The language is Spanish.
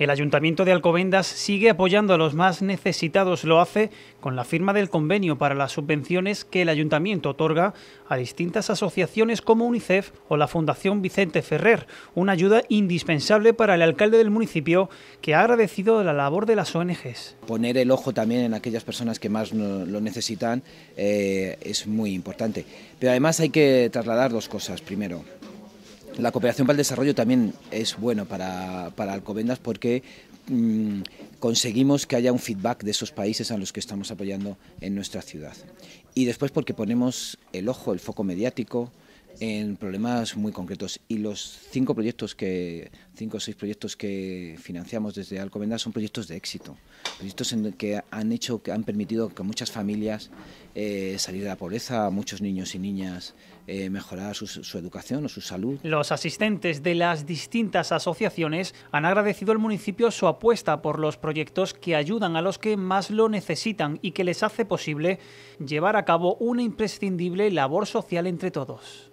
El Ayuntamiento de Alcobendas sigue apoyando a los más necesitados. Lo hace con la firma del convenio para las subvenciones que el Ayuntamiento otorga a distintas asociaciones como UNICEF o la Fundación Vicente Ferrer, una ayuda indispensable para el alcalde del municipio que ha agradecido la labor de las ONGs. Poner el ojo también en aquellas personas que más lo necesitan eh, es muy importante. Pero además hay que trasladar dos cosas. Primero, la cooperación para el desarrollo también es bueno para, para Alcobendas porque mm, conseguimos que haya un feedback de esos países a los que estamos apoyando en nuestra ciudad. Y después porque ponemos el ojo, el foco mediático en problemas muy concretos. Y los cinco proyectos que cinco o seis proyectos que financiamos desde Alcobendas son proyectos de éxito, proyectos en que han hecho, que han permitido que muchas familias eh, salir de la pobreza, muchos niños y niñas eh, mejorar su, educación o su salud. Los asistentes de las distintas asociaciones han agradecido al municipio su apuesta por los proyectos que ayudan a los que más lo necesitan y que les hace posible llevar a cabo una imprescindible labor social entre todos.